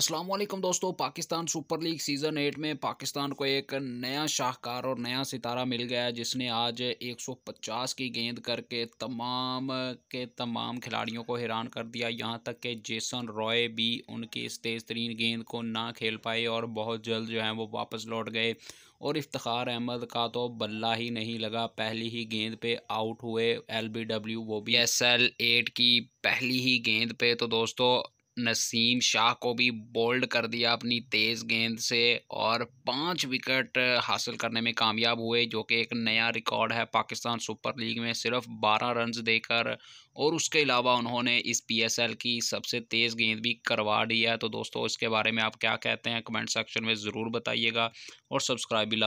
असलम दोस्तों Pakistan Super League season eight में पाकिस्तान को एक नया शाहकार और नया सितारा मिल गया जिसने आज 150 की गेंद करके तमाम के तमाम खिलाड़ियों को हैरान कर दिया यहां तक कि जेसन रॉय भी उनकी इस तेज़ तरीन गेंद को ना खेल पाए और बहुत जल्द जो है वो वापस लौट गए और इफ्तार अहमद का तो बल्ला ही नहीं लगा पहली ही गेंद पे आउट हुए एल वो भी एस एल एट की पहली ही गेंद पे तो दोस्तों नसीम शाह को भी बोल्ड कर दिया अपनी तेज़ गेंद से और पांच विकेट हासिल करने में कामयाब हुए जो कि एक नया रिकॉर्ड है पाकिस्तान सुपर लीग में सिर्फ बारह रन देकर और उसके अलावा उन्होंने इस पीएसएल की सबसे तेज़ गेंद भी करवा दी है तो दोस्तों इसके बारे में आप क्या कहते हैं कमेंट सेक्शन में ज़रूर बताइएगा और सब्सक्राइब भी